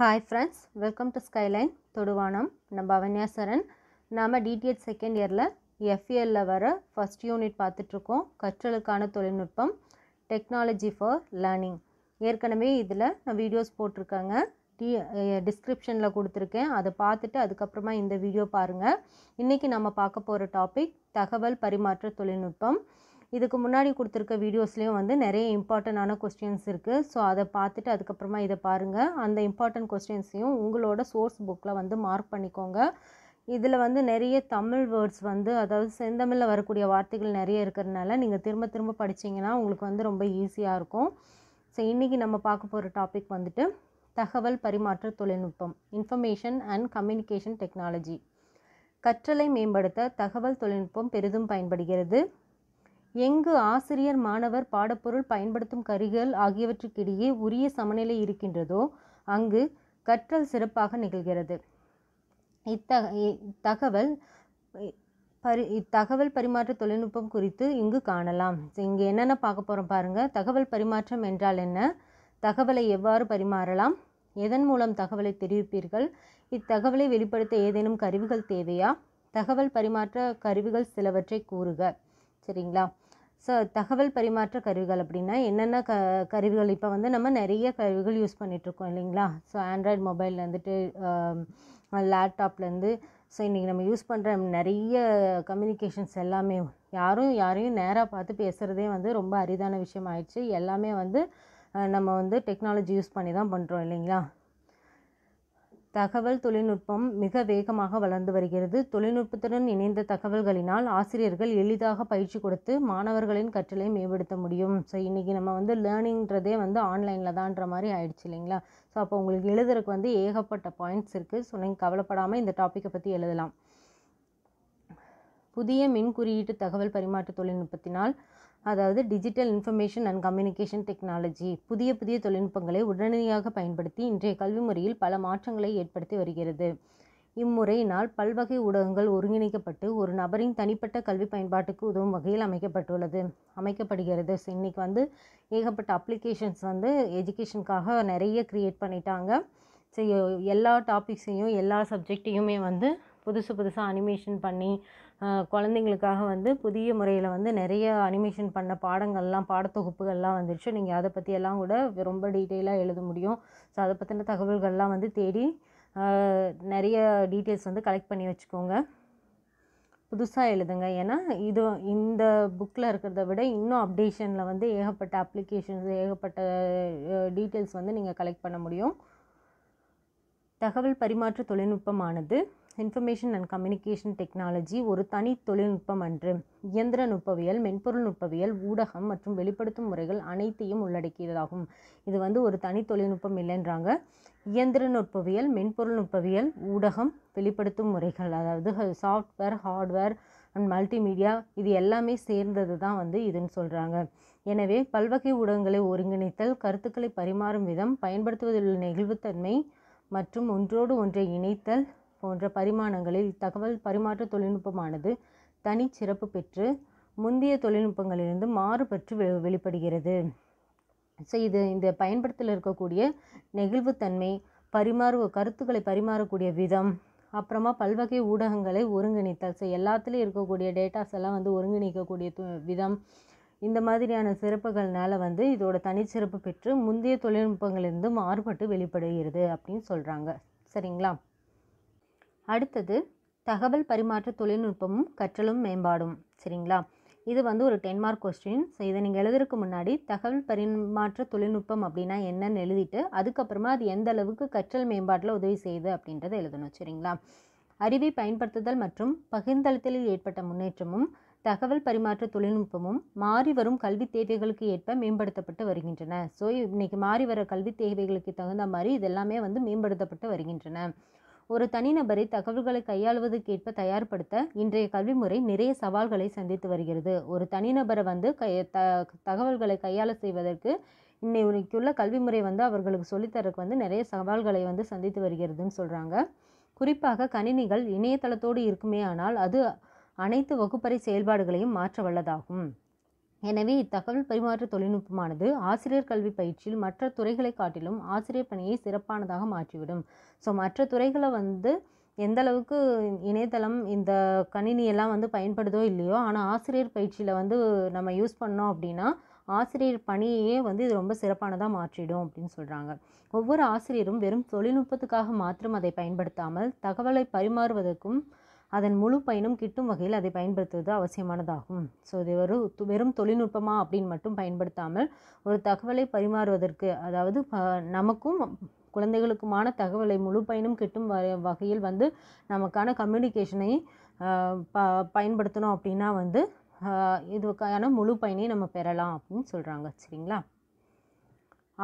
hi friends welcome to skyline தொடுவானம் நம்ம அவன்யாசரன் நாம் டிடிஎச் செகண்ட் இயரில் எஃப்ஏலில் e வர ஃபஸ்ட் யூனிட் பார்த்துட்ருக்கோம் கற்றலுக்கான தொழில்நுட்பம் டெக்னாலஜி ஃபார் லேர்னிங் ஏற்கனவே இதில் நான் வீடியோஸ் போட்டிருக்கேங்க டி டிஸ்கிரிப்ஷனில் கொடுத்துருக்கேன் அதை பார்த்துட்டு அதுக்கப்புறமா இந்த வீடியோ பாருங்கள் இன்றைக்கி நம்ம பார்க்க போகிற டாபிக் தகவல் பரிமாற்ற தொழில்நுட்பம் இதுக்கு முன்னாடி கொடுத்துருக்க வீடியோஸ்லேயும் வந்து நிறைய இம்பார்ட்டண்ட்டான கொஸ்டின்ஸ் இருக்குது ஸோ அதை பார்த்துட்டு அதுக்கப்புறமா இதை பாருங்கள் அந்த இம்பார்ட்டண்ட் கொஸ்டின்ஸையும் உங்களோட சோர்ஸ் புக்கில் வந்து மார்க் பண்ணிக்கோங்க இதில் வந்து நிறைய தமிழ் வேர்ட்ஸ் வந்து அதாவது செந்தமிழில் வரக்கூடிய வார்த்தைகள் நிறைய இருக்கிறதுனால நீங்கள் திரும்ப திரும்ப படித்தீங்கன்னா உங்களுக்கு வந்து ரொம்ப ஈஸியாக இருக்கும் ஸோ இன்றைக்கி நம்ம பார்க்க போகிற டாபிக் வந்துட்டு தகவல் பரிமாற்ற தொழில்நுட்பம் இன்ஃபர்மேஷன் அண்ட் கம்யூனிகேஷன் டெக்னாலஜி கற்றலை மேம்படுத்த தகவல் தொழில்நுட்பம் பெரிதும் பயன்படுகிறது எங்கு ஆசிரியர் மாணவர் பாடப்பொருள் பயன்படுத்தும் கருவிகள் ஆகியவற்றுக்கிடையே உரிய சமநிலை இருக்கின்றதோ அங்கு கற்றல் சிறப்பாக நிகழ்கிறது இத்தக தகவல் பரி இத்தகவல் பரிமாற்ற தொழில்நுட்பம் குறித்து இங்கு காணலாம் இங்கே என்னென்ன பார்க்க போகிறோம் பாருங்கள் தகவல் பரிமாற்றம் என்றால் என்ன தகவலை எவ்வாறு பரிமாறலாம் எதன் மூலம் தகவலை தெரிவிப்பீர்கள் இத்தகவலை வெளிப்படுத்த ஏதேனும் கருவிகள் தேவையா தகவல் பரிமாற்ற கருவிகள் சிலவற்றை கூறுக சரிங்களா ஸோ தகவல் பரிமாற்ற கருவிகள் அப்படின்னா என்னென்ன க கருவிகள் இப்போ வந்து நம்ம நிறைய கருவிகள் யூஸ் பண்ணிகிட்ருக்கோம் இல்லைங்களா ஸோ ஆண்ட்ராய்டு மொபைலில் வந்துட்டு லேப்டாப்லேருந்து ஸோ இன்றைக்கி நம்ம யூஸ் பண்ணுற நிறைய கம்யூனிகேஷன்ஸ் எல்லாமே யாரும் யாரையும் நேராக பார்த்து பேசுகிறதே வந்து ரொம்ப அரிதான விஷயம் ஆயிடுச்சு எல்லாமே வந்து நம்ம வந்து டெக்னாலஜி யூஸ் பண்ணி தான் பண்ணுறோம் இல்லைங்களா தகவல் தொழில்நுட்பம் மிக வேகமாக வளர்ந்து வருகிறது தொழில்நுட்பத்துடன் இணைந்த தகவல்களினால் ஆசிரியர்கள் எளிதாக பயிற்சி கொடுத்து மாணவர்களின் கற்றலை மேம்படுத்த முடியும் ஸோ இன்றைக்கி நம்ம வந்து லேர்னிங்கிறதே வந்து ஆன்லைனில் தான்ற மாதிரி ஆயிடுச்சு இல்லைங்களா ஸோ அப்போ உங்களுக்கு எழுதுறதுக்கு வந்து ஏகப்பட்ட பாயிண்ட்ஸ் இருக்குது ஸோ நீங்கள் கவலைப்படாமல் இந்த டாப்பிக்கை பற்றி எழுதலாம் புதிய மின் குறியீட்டு தகவல் பரிமாற்ற தொழில்நுட்பத்தினால் அதாவது digital information and communication technology புதிய புதிய தொழில்நுட்பங்களை உடனடியாக பயன்படுத்தி இன்றைய கல்வி முறையில் பல மாற்றங்களை ஏற்படுத்தி வருகிறது இம்முறையினால் பல்வகை ஊடகங்கள் ஒருங்கிணைக்கப்பட்டு ஒரு நபரின் தனிப்பட்ட கல்வி பயன்பாட்டுக்கு உதவும் வகையில் அமைக்கப்பட்டுள்ளது அமைக்கப்படுகிறது இன்றைக்கி வந்து ஏகப்பட்ட அப்ளிகேஷன்ஸ் வந்து எஜுகேஷனுக்காக நிறைய க்ரியேட் பண்ணிட்டாங்க ஸோ எல்லா டாபிக்ஸையும் எல்லா சப்ஜெக்டையுமே வந்து புதுசு புதுசாக அனிமேஷன் பண்ணி குழந்தைங்களுக்காக வந்து புதிய முறையில் வந்து நிறைய அனிமேஷன் பண்ண பாடங்கள்லாம் பாடத்தொகுப்புகள்லாம் வந்துருச்சு நீங்கள் அதை பற்றியெல்லாம் கூட ரொம்ப டீட்டெயிலாக எழுத முடியும் ஸோ அதை பற்றின தகவல்கள்லாம் வந்து தேடி நிறைய டீட்டெயில்ஸ் வந்து கலெக்ட் பண்ணி வச்சுக்கோங்க புதுசாக எழுதுங்க ஏன்னா இது இந்த புக்கில் இருக்கிறத விட இன்னும் அப்டேஷனில் வந்து ஏகப்பட்ட அப்ளிகேஷன்ஸ் ஏகப்பட்ட டீட்டெயில்ஸ் வந்து நீங்கள் கலெக்ட் பண்ண முடியும் தகவல் பரிமாற்ற தொழில்நுட்பமானது இன்ஃபர்மேஷன் அண்ட் கம்யூனிகேஷன் டெக்னாலஜி ஒரு தனி தொழில்நுட்பம் அன்று இயந்திர நுட்பவியல் மென்பொருள் நுட்பவியல் ஊடகம் மற்றும் வெளிப்படுத்தும் முறைகள் அனைத்தையும் உள்ளடக்கியதாகும் இது வந்து ஒரு தனி தொழில்நுட்பம் இல்லைன்றாங்க இயந்திர நுட்பவியல் மென்பொருள் நுட்பவியல் ஊடகம் வெளிப்படுத்தும் முறைகள் அதாவது சாஃப்ட்வேர் ஹார்ட்வேர் அண்ட் மல்டிமீடியா இது எல்லாமே சேர்ந்தது தான் வந்து இதுன்னு சொல்கிறாங்க எனவே பல்வகை ஊடகங்களை ஒருங்கிணைத்தல் கருத்துக்களை பரிமாறும் விதம் பயன்படுத்துவதில் உள்ள நெகிழ்வுத்தன்மை மற்றும் ஒன்றோடு ஒன்றை இணைத்தல் போன்ற பரிமாணங்களில் தகவல் பரிமாற்ற தொழில்நுட்பமானது தனிச்சிறப்பு பெற்று முந்தைய தொழில்நுட்பங்களிலிருந்து மாறுபற்று வெ வெளிப்படுகிறது ஸோ இது இந்த பயன்படுத்தல இருக்கக்கூடிய நெகிழ்வுத்தன்மை பரிமாறு கருத்துக்களை பரிமாறக்கூடிய விதம் அப்புறமா பல்வகை ஊடகங்களை ஒருங்கிணைத்தல் ஸோ எல்லாத்துலேயும் இருக்கக்கூடிய டேட்டாஸ் எல்லாம் வந்து ஒருங்கிணைக்கக்கூடிய விதம் இந்த மாதிரியான சிறப்புகள்னால வந்து இதோட தனிச்சிறப்பு பெற்று முந்தைய தொழில்நுட்பங்களிலிருந்து மாறுபட்டு வெளிப்படுகிறது அப்படின்னு சொல்கிறாங்க சரிங்களா அடுத்தது தகவல் பரிமாற்ற தொழில்நுட்பமும் கற்றலும் மேம்பாடும் சரிங்களா இது வந்து ஒரு டென் மார்க் கொஸ்டின் ஸோ இதை நீங்கள் எழுதுறதுக்கு முன்னாடி தகவல் பரிமாற்ற தொழில்நுட்பம் அப்படின்னா என்னன்னு எழுதிட்டு அதுக்கப்புறமா அது எந்த அளவுக்கு கற்றல் மேம்பாட்டில் உதவி செய்யுது அப்படின்றத எழுதணும் சரிங்களா அறிவை பயன்படுத்துதல் மற்றும் பகிர்ந்தளத்தில் ஏற்பட்ட முன்னேற்றமும் தகவல் பரிமாற்ற தொழில்நுட்பமும் மாறி வரும் கல்வி தேவைகளுக்கு ஏற்ப மேம்படுத்தப்பட்டு வருகின்றன ஸோ இன்றைக்கி மாறி வர கல்வி தேவைகளுக்கு தகுந்த மாதிரி இதெல்லாமே வந்து மேம்படுத்தப்பட்டு வருகின்றன ஒரு தனிநபரை தகவல்களை கையாளுவதற்கேற்ப தயார்படுத்த இன்றைய கல்வி முறை நிறைய சவால்களை சந்தித்து வருகிறது ஒரு தனிநபரை வந்து கை த தகவல்களை கையாள செய்வதற்கு இன்னைக்குள்ள கல்வி முறை வந்து அவர்களுக்கு சொல்லித்தரக்கு வந்து நிறைய சவால்களை வந்து சந்தித்து வருகிறதுன்னு சொல்கிறாங்க குறிப்பாக கணினிகள் இணையதளத்தோடு இருக்குமே ஆனால் அது அனைத்து வகுப்பறை செயல்பாடுகளையும் மாற்ற வல்லதாகும் எனவே இத்தகவல் பரிமாற்ற தொழில்நுட்பமானது ஆசிரியர் கல்வி பயிற்சியில் மற்ற துறைகளை காட்டிலும் ஆசிரியர் பணியை சிறப்பானதாக மாற்றிவிடும் ஸோ மற்ற துறைகளை வந்து எந்த அளவுக்கு இணையதளம் இந்த கணினி எல்லாம் வந்து பயன்படுதோ இல்லையோ ஆனால் ஆசிரியர் பயிற்சியில் வந்து நம்ம யூஸ் பண்ணோம் அப்படின்னா ஆசிரியர் பணியையே வந்து இது ரொம்ப சிறப்பானதாக மாற்றிடும் அப்படின்னு சொல்கிறாங்க ஒவ்வொரு ஆசிரியரும் வெறும் தொழில்நுட்பத்துக்காக மாத்திரம் அதை பயன்படுத்தாமல் தகவலை பரிமாறுவதற்கும் அதன் முழு பயனும் கிட்டும் வகையில் அதை பயன்படுத்துவது அவசியமானதாகும் ஸோ இது ஒரு வெறும் தொழில்நுட்பமாக அப்படின்னு மட்டும் பயன்படுத்தாமல் ஒரு தகவலை பரிமாறுவதற்கு அதாவது நமக்கும் குழந்தைகளுக்குமான தகவலை முழு பயனும் கிட்டும் வகையில் வந்து நமக்கான கம்யூனிகேஷனை ப பயன்படுத்தணும் அப்படின்னா வந்து இதுக்கான முழு பயனையும் நம்ம பெறலாம் அப்படின்னு சொல்கிறாங்க சரிங்களா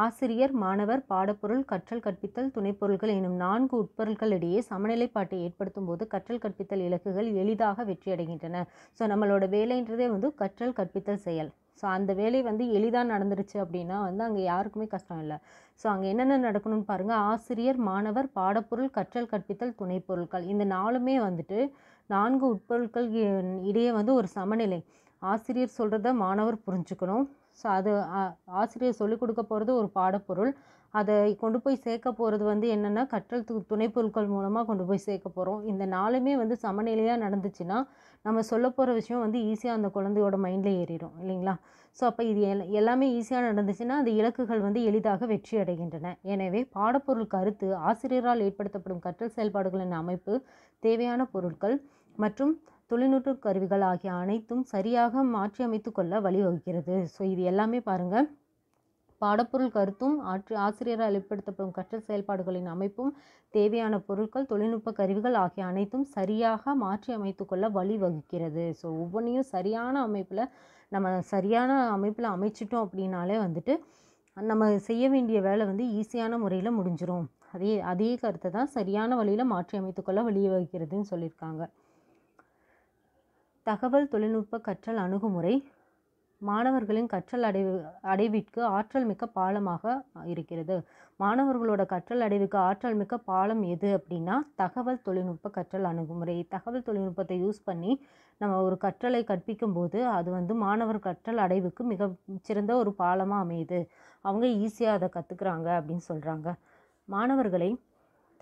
ஆசிரியர் மாணவர் பாடப்பொருள் கற்றல் கற்பித்தல் துணைப்பொருள்கள் எனும் நான்கு உட்பொருள்களிடையே சமநிலைப்பாட்டை ஏற்படுத்தும் போது கற்றல் கற்பித்தல் இலக்குகள் எளிதாக வெற்றியடைகின்றன ஸோ நம்மளோட வேலைன்றதே வந்து கற்றல் கற்பித்தல் செயல் ஸோ அந்த வேலை வந்து எளிதாக நடந்துருச்சு அப்படின்னா வந்து அங்கே யாருக்குமே கஷ்டம் இல்லை ஸோ அங்கே என்னென்ன நடக்கணும்னு பாருங்கள் ஆசிரியர் மாணவர் பாடப்பொருள் கற்றல் கற்பித்தல் துணைப்பொருட்கள் இந்த நாலுமே வந்துட்டு நான்கு உட்பொருட்கள் இடையே வந்து ஒரு சமநிலை ஆசிரியர் சொல்கிறத மாணவர் புரிஞ்சுக்கணும் ஸோ அது ஆசிரியர் சொல்லிக் கொடுக்க போகிறது ஒரு பாடப்பொருள் அதை கொண்டு போய் சேர்க்க போகிறது வந்து என்னென்னா கற்றல் து பொருட்கள் மூலமாக கொண்டு போய் சேர்க்க போகிறோம் இந்த நாளுமே வந்து சமநிலையாக நடந்துச்சுன்னா நம்ம சொல்ல போகிற விஷயம் வந்து ஈஸியாக அந்த குழந்தையோட மைண்டில் ஏறிடும் இல்லைங்களா ஸோ அப்போ இது எல் எல்லாமே ஈஸியாக நடந்துச்சுன்னா அந்த இலக்குகள் வந்து எளிதாக வெற்றி அடைகின்றன எனவே பாடப்பொருள் கருத்து ஆசிரியரால் ஏற்படுத்தப்படும் கற்றல் செயல்பாடுகளின் அமைப்பு தேவையான பொருட்கள் மற்றும் தொழில்நுட்ப கருவிகள் ஆகிய அனைத்தும் சரியாக மாற்றியமைத்து கொள்ள வழிவகுக்கிறது ஸோ இது எல்லாமே பாருங்கள் பாடப்பொருள் கருத்தும் ஆற்று ஆசிரியரால் ஏற்படுத்தப்படும் கற்றல் செயல்பாடுகளின் அமைப்பும் தேவையான பொருட்கள் தொழில்நுட்ப கருவிகள் ஆகிய அனைத்தும் சரியாக மாற்றி அமைத்து கொள்ள வழிவகுக்கிறது ஸோ ஒவ்வொன்றையும் சரியான அமைப்பில் நம்ம சரியான அமைப்பில் அமைச்சிட்டோம் அப்படின்னாலே வந்துட்டு நம்ம செய்ய வேண்டிய வேலை வந்து ஈஸியான முறையில் முடிஞ்சிடும் அதே அதே கருத்தை தான் சரியான வழியில் மாற்றி அமைத்துக்கொள்ள வழிவகுக்கிறதுன்னு சொல்லியிருக்காங்க தகவல் தொழில்நுட்ப கற்றல் அணுகுமுறை மாணவர்களின் கற்றல் அடைவு அடைவிற்கு ஆற்றல் மிக்க பாலமாக இருக்கிறது மாணவர்களோட கற்றல் அடைவுக்கு ஆற்றல் மிக்க பாலம் எது அப்படின்னா தகவல் தொழில்நுட்ப கற்றல் அணுகுமுறை தகவல் தொழில்நுட்பத்தை யூஸ் பண்ணி நம்ம ஒரு கற்றலை கற்பிக்கும் போது அது வந்து மாணவர் கற்றல் அடைவுக்கு மிக சிறந்த ஒரு பாலமாக அமையுது அவங்க ஈஸியாக அதை கற்றுக்குறாங்க அப்படின்னு சொல்கிறாங்க மாணவர்களை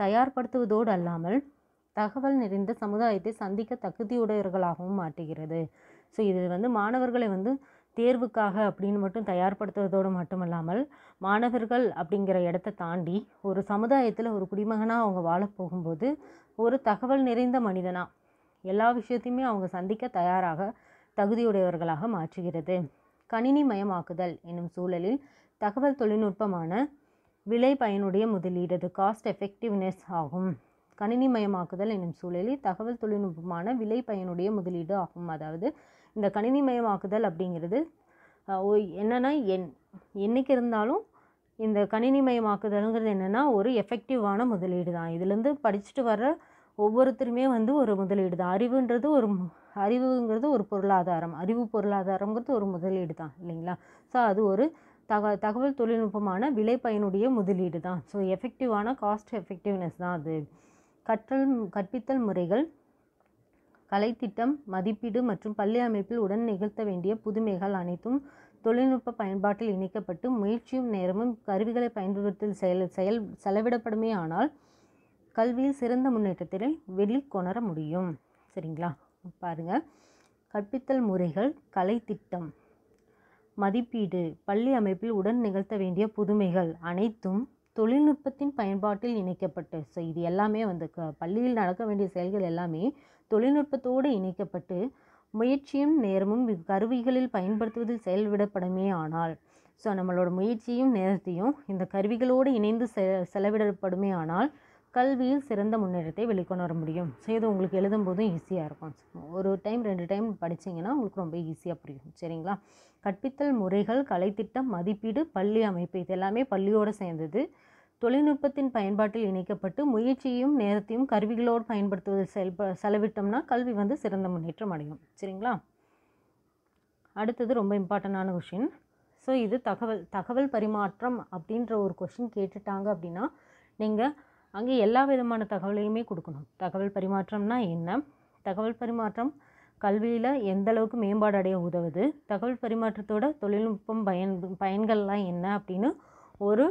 தயார்படுத்துவதோடு அல்லாமல் தகவல் நிறைந்த சமுதாயத்தை சந்திக்க தகுதியுடையவர்களாகவும் மாட்டுகிறது ஸோ இது வந்து மாணவர்களை வந்து தேர்வுக்காக அப்படின்னு மட்டும் தயார்படுத்துவதோடு மட்டும் இல்லாமல் மாணவர்கள் அப்படிங்கிற இடத்த தாண்டி ஒரு சமுதாயத்தில் ஒரு குடிமகனாக அவங்க வாழ போகும்போது ஒரு தகவல் நிறைந்த மனிதனாக எல்லா விஷயத்தையுமே அவங்க சந்திக்க தயாராக தகுதியுடையவர்களாக மாற்றுகிறது கணினி மயமாக்குதல் என்னும் சூழலில் தகவல் தொழில்நுட்பமான விலை பயனுடைய முதலீடு காஸ்ட் எஃபெக்டிவ்னஸ் ஆகும் கணினிமயமாக்குதல் என்னும் சூழலில் தகவல் தொழில்நுட்பமான விலை பயனுடைய முதலீடு ஆகும் அதாவது இந்த கணினிமயமாக்குதல் அப்படிங்கிறது என்னென்னா என் என்றைக்கு இருந்தாலும் இந்த கணினிமயமாக்குதல்ங்கிறது என்னென்னா ஒரு எஃபெக்டிவான முதலீடு தான் இதுலேருந்து படிச்சுட்டு வர்ற ஒவ்வொருத்தருமே வந்து ஒரு முதலீடு தான் அறிவுன்றது ஒரு அறிவுங்கிறது ஒரு பொருளாதாரம் அறிவு பொருளாதாரங்கிறது ஒரு முதலீடு தான் இல்லைங்களா ஸோ அது ஒரு தக தகவல் தொழில்நுட்பமான விலை பயனுடைய முதலீடு தான் ஸோ எஃபெக்டிவான காஸ்ட் எஃபெக்டிவ்னஸ் தான் அது கற்றல் கற்பித்தல் முறைகள் கலைத்திட்டம் மதிப்பீடு மற்றும் பள்ளி அமைப்பில் உடன் நிகழ்த்த வேண்டிய புதுமைகள் அனைத்தும் தொழில்நுட்ப பயன்பாட்டில் இணைக்கப்பட்டு முயற்சியும் நேரமும் கருவிகளை பயன்படுத்தல் செயல் செயல் செலவிடப்படுமே ஆனால் கல்வியில் சிறந்த முன்னேற்றத்தை வெளிக்கொணர முடியும் சரிங்களா பாருங்கள் கற்பித்தல் முறைகள் கலைத்திட்டம் மதிப்பீடு பள்ளி அமைப்பில் உடன் நிகழ்த்த வேண்டிய புதுமைகள் அனைத்தும் தொழில்நுட்பத்தின் பயன்பாட்டில் இணைக்கப்பட்ட ஸோ இது எல்லாமே வந்து க பள்ளியில் நடக்க வேண்டிய செயல்கள் எல்லாமே தொழில்நுட்பத்தோடு இணைக்கப்பட்டு முயற்சியும் நேரமும் கருவிகளில் பயன்படுத்துவதில் செயல்விடப்படுமே ஆனால் ஸோ நம்மளோட முயற்சியும் நேரத்தையும் இந்த கருவிகளோடு இணைந்து செ செலவிடப்படுமே ஆனால் கல்வியில் சிறந்த முன்னேற்றத்தை வெளிக்கொண்டு வர முடியும் ஸோ இது உங்களுக்கு எழுதும்போதும் ஈஸியாக இருக்கும் ஒரு டைம் ரெண்டு டைம் படித்தீங்கன்னா உங்களுக்கு ரொம்ப ஈஸியாக புரியும் சரிங்களா கற்பித்தல் முறைகள் கலைத்திட்டம் மதிப்பீடு பள்ளி அமைப்பு இது எல்லாமே பள்ளியோடு சேர்ந்தது தொழில்நுட்பத்தின் பயன்பாட்டில் இணைக்கப்பட்டு முயற்சியும் நேரத்தையும் கருவிகளோடு பயன்படுத்துவதில் செயல்ப செலவிட்டோம்னா கல்வி வந்து சிறந்த முன்னேற்றம் அடையும் சரிங்களா அடுத்தது ரொம்ப இம்பார்ட்டண்டான கொஷின் ஸோ இது தகவல் தகவல் பரிமாற்றம் அப்படின்ற ஒரு கொஷின் கேட்டுட்டாங்க அப்படின்னா நீங்கள் அங்கே எல்லா விதமான தகவலையுமே கொடுக்கணும் தகவல் பரிமாற்றம்னா என்ன தகவல் பரிமாற்றம் கல்வியில் எந்த அளவுக்கு மேம்பாடு அடைய உதவுது தகவல் பரிமாற்றத்தோட தொழில்நுட்பம் பயன் பயன்கள்லாம் என்ன அப்படின்னு ஒரு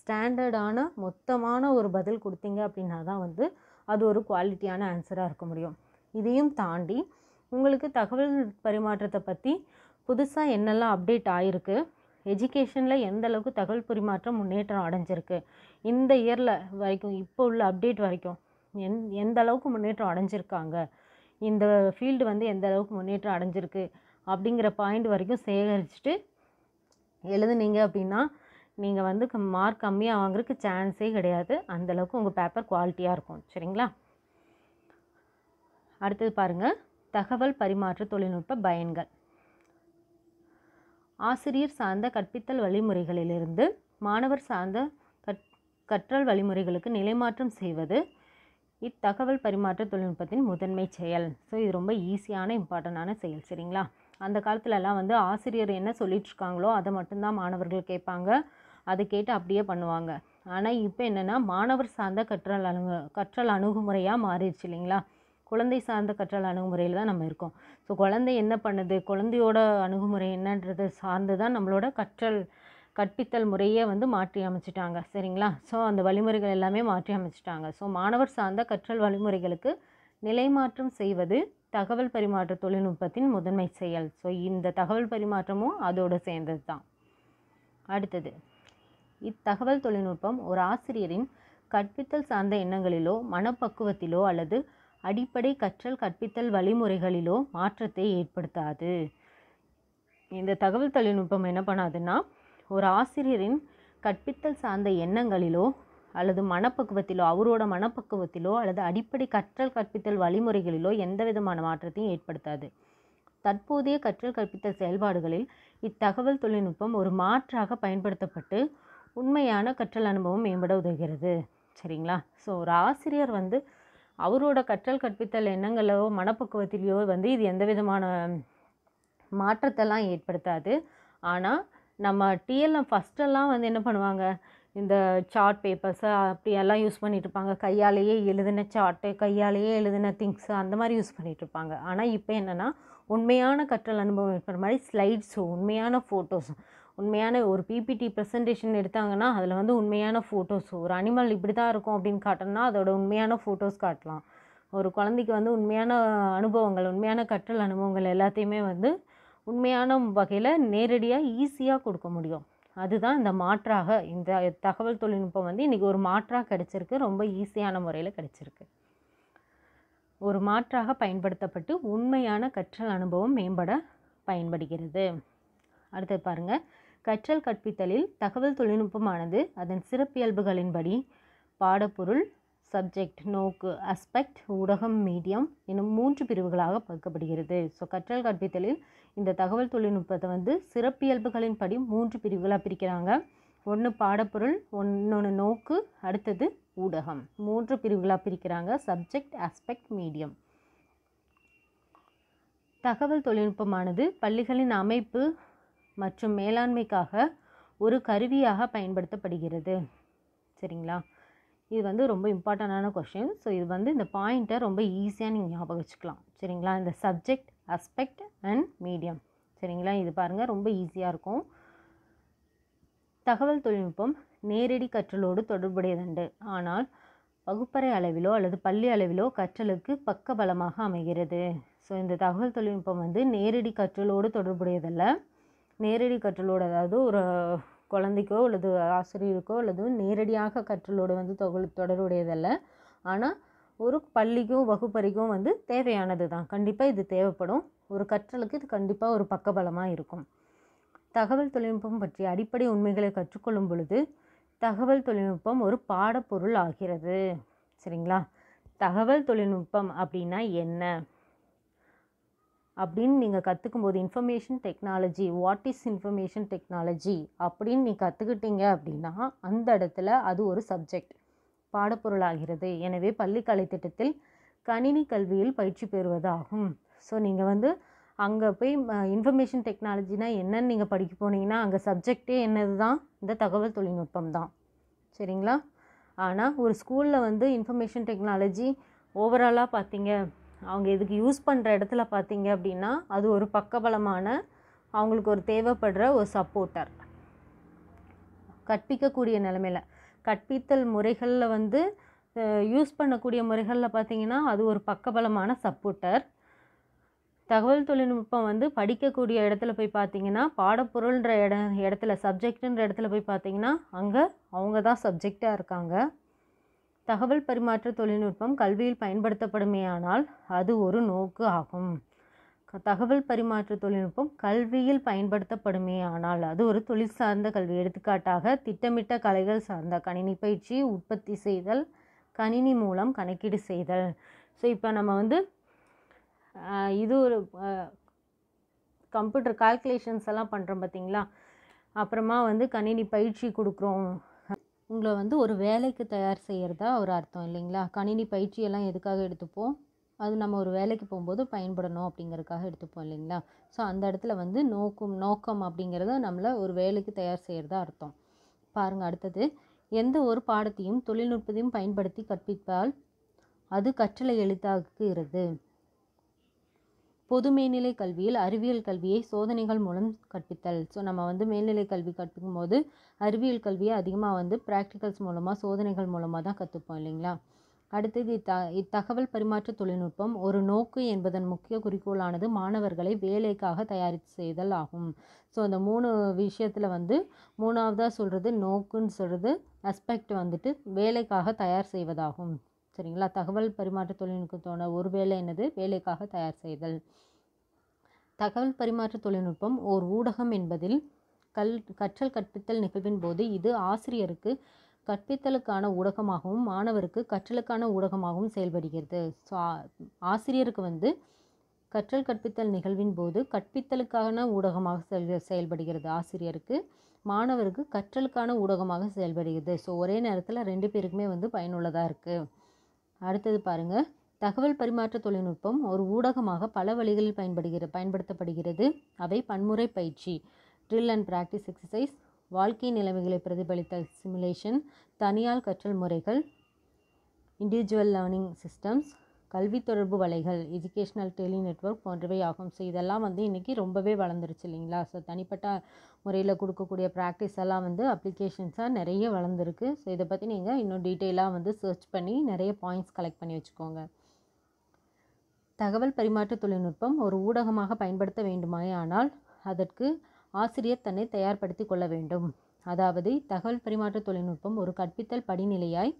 ஸ்டாண்டர்டான மொத்தமான ஒரு பதில் கொடுத்தீங்க அப்படின்னா தான் வந்து அது ஒரு குவாலிட்டியான ஆன்சராக இருக்க முடியும் இதையும் தாண்டி உங்களுக்கு தகவல் பரிமாற்றத்தை பற்றி புதுசாக என்னெல்லாம் அப்டேட் ஆகிருக்கு எஜுகேஷனில் எந்த அளவுக்கு தகவல் பரிமாற்றம் முன்னேற்றம் அடைஞ்சிருக்கு இந்த இயரில் வரைக்கும் இப்போ உள்ள அப்டேட் வரைக்கும் எந் எந்த அளவுக்கு முன்னேற்றம் அடைஞ்சிருக்காங்க இந்த ஃபீல்டு வந்து எந்த அளவுக்கு முன்னேற்றம் அடைஞ்சிருக்கு அப்படிங்கிற பாயிண்ட் வரைக்கும் சேகரிச்சுட்டு எழுதுனீங்க அப்படின்னா நீங்கள் வந்து மார்க் கம்மியாக வாங்குறதுக்கு சான்ஸே கிடையாது அந்தளவுக்கு உங்கள் பேப்பர் குவாலிட்டியாக இருக்கும் சரிங்களா அடுத்தது பாருங்கள் தகவல் பரிமாற்ற தொழில்நுட்ப பயன்கள் ஆசிரியர் சார்ந்த கற்பித்தல் வழிமுறைகளிலிருந்து மாணவர் சார்ந்த கற் கற்றல் வழிமுறைகளுக்கு நிலைமாற்றம் செய்வது இத்தகவல் பரிமாற்ற தொழில்நுட்பத்தின் முதன்மை செயல் ஸோ இது ரொம்ப ஈஸியான இம்பார்ட்டண்டான செயல் சரிங்களா அந்த காலத்துலலாம் வந்து ஆசிரியர் என்ன சொல்லிட்டுருக்காங்களோ அதை மட்டும்தான் மாணவர்கள் கேட்பாங்க அதை கேட்டு அப்படியே பண்ணுவாங்க ஆனால் இப்போ என்னென்னா மாணவர் சார்ந்த கற்றல் அணுகு கற்றல் அணுகுமுறையாக மாறிடுச்சு இல்லைங்களா குழந்தை சார்ந்த கற்றல் அணுகுமுறையில் தான் நம்ம இருக்கோம் ஸோ குழந்தை என்ன பண்ணுது குழந்தையோட அணுகுமுறை என்னன்றது சார்ந்து தான் நம்மளோட கற்றல் கற்பித்தல் முறையே வந்து மாற்றி அமைச்சிட்டாங்க சரிங்களா ஸோ அந்த வழிமுறைகள் எல்லாமே மாற்றி அமைச்சிட்டாங்க ஸோ மாணவர் சார்ந்த கற்றல் வழிமுறைகளுக்கு நிலைமாற்றம் செய்வது தகவல் பரிமாற்ற தொழில்நுட்பத்தின் முதன்மை செயல் ஸோ இந்த தகவல் பரிமாற்றமும் அதோடு சேர்ந்தது தான் அடுத்தது இத்தகவல் தொழில்நுட்பம் ஒரு ஆசிரியரின் கற்பித்தல் சார்ந்த எண்ணங்களிலோ மனப்பக்குவத்திலோ அல்லது அடிப்படை கற்றல் கற்பித்தல் வழிமுறைகளிலோ மாற்றத்தை ஏற்படுத்தாது இந்த தகவல் தொழில்நுட்பம் என்ன பண்ணாதுன்னா ஒரு ஆசிரியரின் கற்பித்தல் சார்ந்த எண்ணங்களிலோ அல்லது மனப்பக்குவத்திலோ அவரோட மனப்பக்குவத்திலோ அல்லது அடிப்படை கற்றல் கற்பித்தல் வழிமுறைகளிலோ எந்த விதமான மாற்றத்தையும் ஏற்படுத்தாது தற்போதைய கற்றல் கற்பித்தல் செயல்பாடுகளில் இத்தகவல் தொழில்நுட்பம் ஒரு மாற்றாக பயன்படுத்தப்பட்டு உண்மையான கற்றல் அனுபவம் மேம்பட உதவுகிறது சரிங்களா ஸோ ஒரு ஆசிரியர் வந்து அவரோட கற்றல் கற்பித்தல் எண்ணங்களோ மனப்பக்குவத்திலேயோ வந்து இது எந்த விதமான மாற்றத்தெல்லாம் ஏற்படுத்தாது ஆனால் நம்ம டிஎல்எம் ஃபஸ்ட்டெல்லாம் வந்து என்ன பண்ணுவாங்க இந்த சார்ட் பேப்பர்ஸை அப்படியெல்லாம் யூஸ் பண்ணிகிட்ருப்பாங்க கையாலேயே எழுதின சார்ட்டு கையாலேயே எழுதின திங்ஸு அந்த மாதிரி யூஸ் பண்ணிகிட்ருப்பாங்க ஆனால் இப்போ என்னென்னா உண்மையான கற்றல் அனுபவம் இருக்கிற மாதிரி ஸ்லைட்ஸும் உண்மையான ஃபோட்டோஸும் உண்மையான ஒரு பிபிடி ப்ரெசன்டேஷன் எடுத்தாங்கன்னா அதில் வந்து உண்மையான ஃபோட்டோஸ் ஒரு அனிமல் இப்படி தான் இருக்கும் அப்படின்னு காட்டணும்னா அதோட உண்மையான ஃபோட்டோஸ் காட்டலாம் ஒரு குழந்தைக்கு வந்து உண்மையான அனுபவங்கள் உண்மையான கற்றல் அனுபவங்கள் எல்லாத்தையுமே வந்து உண்மையான வகையில் நேரடியாக ஈஸியாக கொடுக்க முடியும் அதுதான் இந்த மாற்றாக இந்த தகவல் தொழில்நுட்பம் வந்து இன்றைக்கி ஒரு மாற்றாக கிடச்சிருக்கு ரொம்ப ஈஸியான முறையில் கிடச்சிருக்கு ஒரு மாற்றாக பயன்படுத்தப்பட்டு உண்மையான கற்றல் அனுபவம் மேம்பட பயன்படுகிறது அடுத்தது பாருங்கள் கற்றல் கற்பித்தலில் தகவல் தொழில்நுட்பமானது அதன் சிறப்பியல்புகளின்படி பாடப்பொருள் சப்ஜெக்ட் நோக்கு அஸ்பெக்ட் ஊடகம் மீடியம் எனும் மூன்று பிரிவுகளாக பார்க்கப்படுகிறது ஸோ கற்றல் கற்பித்தலில் இந்த தகவல் தொழில்நுட்பத்தை வந்து சிறப்பியல்புகளின்படி மூன்று பிரிவுகளாக பிரிக்கிறாங்க ஒன்று பாடப்பொருள் ஒன்னொன்று நோக்கு அடுத்தது ஊடகம் மூன்று பிரிவுகளாக பிரிக்கிறாங்க சப்ஜெக்ட் அஸ்பெக்ட் மீடியம் தகவல் தொழில்நுட்பமானது பள்ளிகளின் அமைப்பு மற்றும் மேலாண்மைக்காக ஒரு கருவியாக பயன்படுத்தப்படுகிறது சரிங்களா இது வந்து ரொம்ப இம்பார்ட்டண்டான கொஷின் ஸோ இது வந்து இந்த பாயிண்ட்டை ரொம்ப ஈஸியாக நீங்கள் ஞாபகம் வச்சுக்கலாம் சரிங்களா இந்த சப்ஜெக்ட் அஸ்பெக்ட் அண்ட் மீடியம் சரிங்களா இது பாருங்கள் ரொம்ப ஈஸியாக இருக்கும் தகவல் தொழில்நுட்பம் நேரடி கற்றலோடு தொடர்புடையதுண்டு ஆனால் வகுப்பறை அளவிலோ அல்லது பள்ளி அளவிலோ கற்றலுக்கு பக்க பலமாக அமைகிறது ஸோ இந்த தகவல் தொழில்நுட்பம் வந்து நேரடி கற்றலோடு தொடர்புடையதில்லை நேரடி கற்றலோடு அதாவது ஒரு குழந்தைக்கோ அல்லது ஆசிரியருக்கோ அல்லது நேரடியாக கற்றலோடு வந்து தொகு தொடர்புடையதல்ல ஆனால் ஒரு பள்ளிக்கும் வகுப்பறைக்கும் வந்து தேவையானது தான் கண்டிப்பாக இது தேவைப்படும் ஒரு கற்றலுக்கு இது கண்டிப்பாக ஒரு பக்கபலமாக இருக்கும் தகவல் தொழில்நுட்பம் பற்றிய அடிப்படை உண்மைகளை கற்றுக்கொள்ளும் பொழுது தகவல் தொழில்நுட்பம் ஒரு பாடப்பொருள் ஆகிறது சரிங்களா தகவல் தொழில்நுட்பம் அப்படின்னா என்ன அப்படின்னு நீங்கள் கற்றுக்கும் போது information technology what is information technology அப்படின்னு நீ கற்றுக்கிட்டீங்க அப்படின்னா அந்த இடத்துல அது ஒரு சப்ஜெக்ட் பாடப்பொருளாகிறது எனவே பள்ளி திட்டத்தில் கணினி கல்வியில் பயிற்சி பெறுவதாகும் ஸோ நீங்கள் வந்து அங்கே போய் இன்ஃபர்மேஷன் டெக்னாலஜினா என்னன்னு நீங்கள் படிக்க போனீங்கன்னா அங்கே சப்ஜெக்டே என்னது தான் இந்த தகவல் தொழில்நுட்பம் தான் சரிங்களா ஆனால் ஒரு ஸ்கூலில் வந்து இன்ஃபர்மேஷன் டெக்னாலஜி ஓவராலாக பார்த்தீங்க அவங்க இதுக்கு யூஸ் பண்ணுற இடத்துல பார்த்தீங்க அப்படின்னா அது ஒரு பக்கபலமான அவங்களுக்கு ஒரு தேவைப்படுற ஒரு சப்போர்ட்டர் கற்பிக்கக்கூடிய நிலமையில் கற்பித்தல் முறைகளில் வந்து யூஸ் பண்ணக்கூடிய முறைகளில் பார்த்தீங்கன்னா அது ஒரு பக்கபலமான சப்போர்ட்டர் தகவல் தொழில்நுட்பம் வந்து படிக்கக்கூடிய இடத்துல போய் பார்த்தீங்கன்னா பாடப்பொருள்ன்ற இட இடத்துல சப்ஜெக்டுன்ற இடத்துல போய் பார்த்தீங்கன்னா அங்கே அவங்க தான் சப்ஜெக்டாக இருக்காங்க தகவல் பரிமாற்ற தொழில்நுட்பம் கல்வியில் பயன்படுத்தப்படுமேயானால் அது ஒரு நோக்கு ஆகும் தகவல் பரிமாற்ற தொழில்நுட்பம் கல்வியில் பயன்படுத்தப்படுமேயானால் அது ஒரு தொழில் சார்ந்த கல்வி எடுத்துக்காட்டாக திட்டமிட்ட கலைகள் சார்ந்த கணினி பயிற்சி உற்பத்தி செய்தல் கணினி மூலம் கணக்கீடு செய்தல் ஸோ இப்போ நம்ம வந்து இது ஒரு கம்ப்யூட்டர் கால்குலேஷன்ஸ் எல்லாம் பண்ணுறோம் பார்த்திங்களா அப்புறமா வந்து கணினி பயிற்சி கொடுக்குறோம் உங்களை வந்து ஒரு வேலைக்கு தயார் செய்கிறதா ஒரு அர்த்தம் இல்லைங்களா கணினி பயிற்சியெல்லாம் எதுக்காக எடுத்துப்போம் அது நம்ம ஒரு வேலைக்கு போகும்போது பயன்படணும் அப்படிங்கிறதுக்காக எடுத்துப்போம் இல்லைங்களா ஸோ அந்த இடத்துல வந்து நோக்கம் நோக்கம் அப்படிங்கிறத நம்மளை ஒரு வேலைக்கு தயார் செய்கிறதா அர்த்தம் பாருங்கள் அடுத்தது எந்த ஒரு பாடத்தையும் தொழில்நுட்பத்தையும் பயன்படுத்தி கற்பித்தால் அது கற்றலை எழுத்தாக்குகிறது பொது மேல்நிலை கல்வியில் அறிவியல் கல்வியை சோதனைகள் மூலம் கற்பித்தல் ஸோ நம்ம வந்து மேல்நிலை கல்வி கற்பிக்கும் போது அறிவியல் கல்வியை அதிகமாக வந்து ப்ராக்டிகல்ஸ் மூலமாக சோதனைகள் மூலமாக தான் கற்றுப்போம் இல்லைங்களா அடுத்தது இத்த இத்தகவல் பரிமாற்ற தொழில்நுட்பம் ஒரு நோக்கு என்பதன் முக்கிய குறிக்கோளானது மாணவர்களை வேலைக்காக தயாரித்து செய்தல் ஆகும் ஸோ அந்த மூணு விஷயத்தில் வந்து மூணாவதாக சொல்கிறது நோக்குன்னு சொல்கிறது அஸ்பெக்ட் வந்துட்டு வேலைக்காக தயார் செய்வதாகும் சரிங்களா தகவல் பரிமாற்ற தொழில்நுட்பத்தோட ஒரு வேலை என்னது வேலைக்காக தயார் செய்தல் தகவல் பரிமாற்ற தொழில்நுட்பம் ஓர் ஊடகம் என்பதில் கல் கற்றல் கற்பித்தல் நிகழ்வின் போது இது ஆசிரியருக்கு கற்பித்தலுக்கான ஊடகமாகவும் மாணவருக்கு கற்றலுக்கான ஊடகமாகவும் செயல்படுகிறது ஸோ ஆசிரியருக்கு வந்து கற்றல் கற்பித்தல் நிகழ்வின் போது கற்பித்தலுக்கான ஊடகமாக செல் செயல்படுகிறது ஆசிரியருக்கு மாணவருக்கு கற்றலுக்கான ஊடகமாக செயல்படுகிறது ஸோ ஒரே நேரத்தில் ரெண்டு பேருக்குமே வந்து பயனுள்ளதாக இருக்குது அடுத்தது பாருங்கள் தகவல் பரிமாற்ற தொழில்நுட்பம் ஒரு ஊடகமாக பல வழிகளில் பயன்படுகிற பயன்படுத்தப்படுகிறது அவை பன்முறை பயிற்சி ட்ரில் அண்ட் ப்ராக்டிஸ் எக்ஸசைஸ் வாழ்க்கை நிலைமைகளை பிரதிபலித்த சிமுலேஷன் தனியால் கற்றல் முறைகள் இண்டிவிஜுவல் லேர்னிங் சிஸ்டம்ஸ் கல்வி தொடர்பு வலைகள் எஜுகேஷ்னல் டெலி நெட்ஒர்க் போன்றவை ஆகும் ஸோ இதெல்லாம் வந்து இன்றைக்கி ரொம்பவே வளர்ந்துருச்சு இல்லைங்களா ஸோ தனிப்பட்ட முறையில் கொடுக்கக்கூடிய ப்ராக்டிஸ் எல்லாம் வந்து அப்ளிகேஷன்ஸாக நிறைய வளர்ந்துருக்கு ஸோ இதை பற்றி நீங்கள் இன்னும் டீட்டெயிலாக வந்து சர்ச் பண்ணி நிறைய பாயிண்ட்ஸ் கலெக்ட் பண்ணி வச்சுக்கோங்க தகவல் பரிமாற்ற தொழில்நுட்பம் ஒரு ஊடகமாக பயன்படுத்த ஆனால் அதற்கு ஆசிரியர் தன்னை தயார்படுத்தி கொள்ள வேண்டும் அதாவது தகவல் பரிமாற்ற தொழில்நுட்பம் ஒரு கற்பித்தல் படிநிலையாய்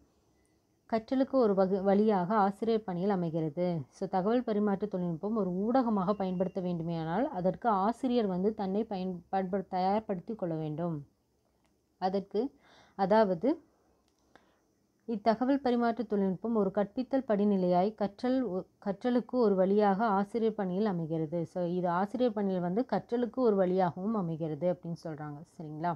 கற்றலுக்கு ஒரு வகு வழியாக ஆசிரியர் பணியில் அமைகிறது ஸோ தகவல் பரிமாற்ற தொழில்நுட்பம் ஒரு ஊடகமாக பயன்படுத்த வேண்டுமேயானால் அதற்கு ஆசிரியர் வந்து தன்னை பயன் பயன்படு தயார்படுத்தி கொள்ள வேண்டும் அதற்கு அதாவது இத்தகவல் பரிமாற்ற தொழில்நுட்பம் ஒரு கற்பித்தல் படிநிலையாய் கற்றல் கற்றலுக்கு ஒரு வழியாக ஆசிரியர் பணியில் அமைகிறது ஸோ இது ஆசிரியர் பணியில் வந்து கற்றலுக்கு ஒரு வழியாகவும் அமைகிறது அப்படின்னு சொல்கிறாங்க சரிங்களா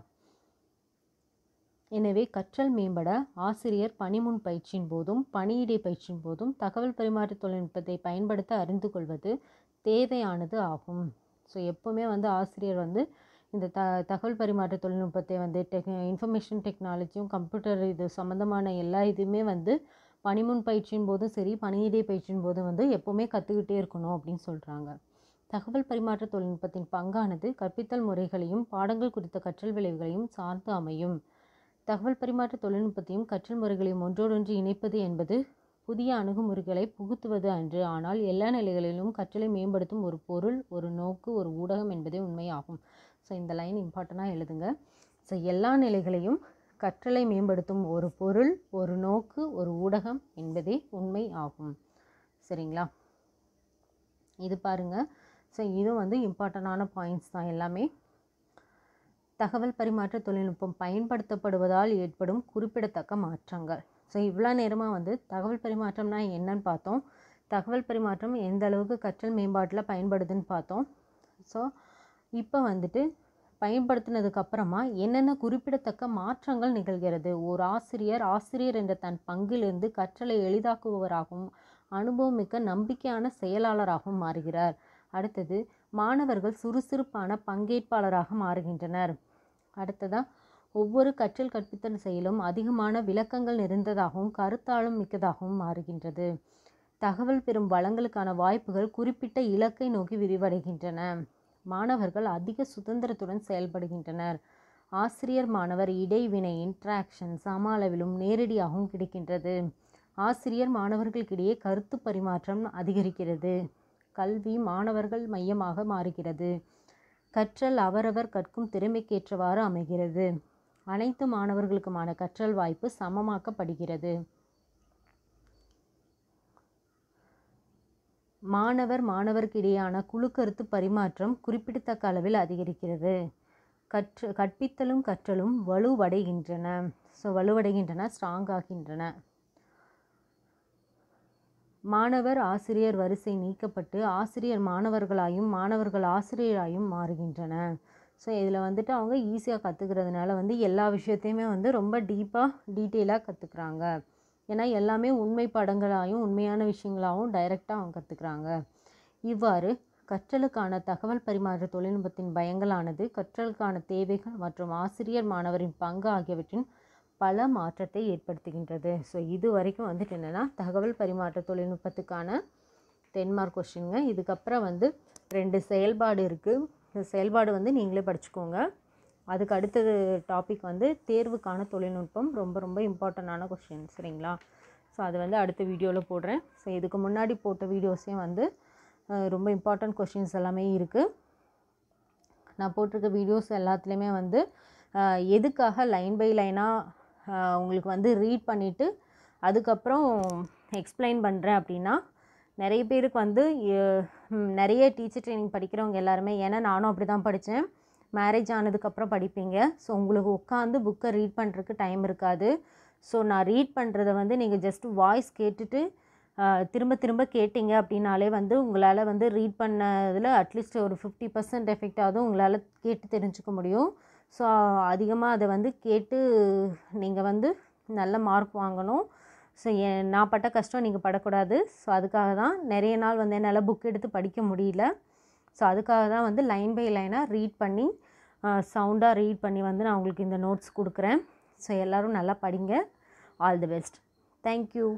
எனவே கற்றல் மேம்பட ஆசிரியர் பணிமுன் பயிற்சியின் போதும் பணியிடை பயிற்சியின் போதும் தகவல் பரிமாற்ற தொழில்நுட்பத்தை பயன்படுத்த அறிந்து கொள்வது தேவையானது ஆகும் ஸோ எப்போவுமே வந்து ஆசிரியர் வந்து இந்த த தகவல் பரிமாற்ற தொழில்நுட்பத்தை வந்து டெக் இன்ஃபர்மேஷன் டெக்னாலஜியும் கம்ப்யூட்டர் இது சம்மந்தமான எல்லா இதுவுமே வந்து பணிமுன் பயிற்சியின் போதும் சரி பணியிடை பயிற்சியின் போதும் வந்து எப்போவுமே கற்றுக்கிட்டே இருக்கணும் அப்படின்னு சொல்கிறாங்க தகவல் பரிமாற்ற தொழில்நுட்பத்தின் பங்கானது கற்பித்தல் முறைகளையும் பாடங்கள் குறித்த கற்றல் விளைவுகளையும் சார்ந்து அமையும் தகவல் பரிமாற்ற தொழில்நுட்பத்தையும் கற்றல் முறைகளையும் ஒன்றோடொன்று இணைப்பது என்பது புதிய அணுகுமுறைகளை புகுத்துவது அன்று ஆனால் எல்லா நிலைகளிலும் கற்றலை மேம்படுத்தும் ஒரு பொருள் ஒரு நோக்கு ஒரு ஊடகம் என்பதே உண்மையாகும் ஸோ இந்த லைன் இம்பார்ட்டண்டாக எழுதுங்க ஸோ எல்லா நிலைகளையும் கற்றலை மேம்படுத்தும் ஒரு பொருள் ஒரு நோக்கு ஒரு ஊடகம் என்பதே உண்மை ஆகும் சரிங்களா இது பாருங்கள் ஸோ இதுவும் வந்து இம்பார்ட்டண்டான பாயிண்ட்ஸ் தான் எல்லாமே தகவல் பரிமாற்ற தொழில்நுட்பம் பயன்படுத்தப்படுவதால் ஏற்படும் குறிப்பிடத்தக்க மாற்றங்கள் ஸோ இவ்வளோ நேரமாக வந்து தகவல் பரிமாற்றம்னா என்னன்னு பார்த்தோம் தகவல் பரிமாற்றம் எந்த அளவுக்கு கற்றல் மேம்பாட்டில் பயன்படுதுன்னு பார்த்தோம் ஸோ இப்போ வந்துட்டு பயன்படுத்தினதுக்கப்புறமா என்னென்ன குறிப்பிடத்தக்க மாற்றங்கள் நிகழ்கிறது ஒரு ஆசிரியர் ஆசிரியர் என்ற தன் பங்கிலிருந்து கற்றலை எளிதாக்குபவராகவும் அனுபவமிக்க நம்பிக்கையான செயலாளராகவும் மாறுகிறார் அடுத்தது மாணவர்கள் சுறுசுறுப்பான பங்கேற்பாளராக மாறுகின்றனர் அடுத்ததாக ஒவ்வொரு கற்றல் கற்பித்தல் செயலும் அதிகமான விளக்கங்கள் நிறைந்ததாகவும் கருத்தாளும் மிக்கதாகவும் மாறுகின்றது தகவல் பெறும் வளங்களுக்கான வாய்ப்புகள் குறிப்பிட்ட இலக்கை நோக்கி விரிவடைகின்றன மாணவர்கள் அதிக சுதந்திரத்துடன் செயல்படுகின்றனர் ஆசிரியர் மாணவர் இடைவினை இன்ட்ராக்ஷன் சம அளவிலும் நேரடியாகவும் கிடைக்கின்றது ஆசிரியர் மாணவர்களுக்கிடையே கருத்து பரிமாற்றம் அதிகரிக்கிறது கல்வி மாணவர்கள் மையமாக மாறுகிறது கற்றல் அவரவர் கற்கும் திறமைக்கேற்றவாறு அமைகிறது அனைத்து மாணவர்களுக்குமான கற்றல் வாய்ப்பு சமமாக்கப்படுகிறது மாணவர் மாணவருக்கிடையான குழு கருத்து பரிமாற்றம் குறிப்பிடத்தக்க அளவில் அதிகரிக்கிறது கற்று கற்பித்தலும் கற்றலும் வலுவடைகின்றன ஸோ வலுவடைகின்றன ஸ்ட்ராங் ஆகின்றன மாணவர் ஆசிரியர் வரிசை நீக்கப்பட்டு ஆசிரியர் மாணவர்களாயும் மாணவர்கள் ஆசிரியராயும் மாறுகின்றன ஸோ இதில் வந்துட்டு அவங்க ஈஸியாக கற்றுக்கிறதுனால வந்து எல்லா விஷயத்தையுமே வந்து ரொம்ப டீப்பாக டீட்டெயிலாக கற்றுக்குறாங்க ஏன்னா எல்லாமே உண்மை படங்களாயும் உண்மையான விஷயங்களாகவும் டைரெக்டாக அவங்க கற்றுக்குறாங்க இவ்வாறு கற்றலுக்கான தகவல் பரிமாற்ற தொழில்நுட்பத்தின் பயங்களானது கற்றலுக்கான தேவைகள் மற்றும் ஆசிரியர் மாணவரின் பங்கு ஆகியவற்றின் பல மாற்றத்தை ஏற்படுத்துகின்றது ஸோ இது வரைக்கும் வந்துட்டு என்னென்னா தகவல் பரிமாற்ற தொழில்நுட்பத்துக்கான தென்மார்க் கொஷின்ங்க இதுக்கப்புறம் வந்து ரெண்டு செயல்பாடு இருக்குது செயல்பாடு வந்து நீங்களே படிச்சுக்கோங்க அதுக்கு அடுத்தது டாபிக் வந்து தேர்வுக்கான தொழில்நுட்பம் ரொம்ப ரொம்ப இம்பார்ட்டண்டான கொஷின் சரிங்களா ஸோ அது வந்து அடுத்த வீடியோவில் போடுறேன் ஸோ இதுக்கு முன்னாடி போட்ட வீடியோஸையும் வந்து ரொம்ப இம்பார்ட்டண்ட் கொஷின்ஸ் எல்லாமே இருக்குது நான் போட்டிருக்க வீடியோஸ் எல்லாத்துலேயுமே வந்து எதுக்காக லைன் பை லைனாக உங்களுக்கு வந்து ரீட் பண்ணிவிட்டு அதுக்கப்புறம் எக்ஸ்பிளைன் பண்ணுறேன் அப்படின்னா நிறைய பேருக்கு வந்து நிறைய டீச்சர் ட்ரைனிங் படிக்கிறவங்க எல்லாருமே ஏன்னா நானும் அப்படி தான் படித்தேன் மேரேஜ் ஆனதுக்கப்புறம் படிப்பீங்க ஸோ உங்களுக்கு உட்காந்து புக்கை ரீட் பண்ணுறதுக்கு டைம் இருக்காது ஸோ நான் ரீட் பண்ணுறத வந்து நீங்கள் ஜஸ்ட் வாய்ஸ் கேட்டுட்டு திரும்ப திரும்ப கேட்டிங்க அப்படின்னாலே வந்து உங்களால் வந்து ரீட் பண்ணதில் அட்லீஸ்ட் ஒரு ஃபிஃப்டி பர்சன்ட் எஃபெக்டாவது உங்களால் கேட்டு தெரிஞ்சுக்க முடியும் ஸோ அதிகமாக அதை வந்து கேட்டு நீங்கள் வந்து நல்ல மார்க் வாங்கணும் ஸோ என் நான் பட்ட கஷ்டம் நீங்கள் படக்கூடாது ஸோ அதுக்காக தான் நிறைய நாள் வந்து என்னால் புக் எடுத்து படிக்க முடியல ஸோ அதுக்காக தான் வந்து லைன் பை லைனாக ரீட் பண்ணி சவுண்டாக ரீட் பண்ணி வந்து நான் உங்களுக்கு இந்த நோட்ஸ் கொடுக்குறேன் ஸோ எல்லோரும் நல்லா படிங்க ஆல் தி பெஸ்ட் தேங்க்யூ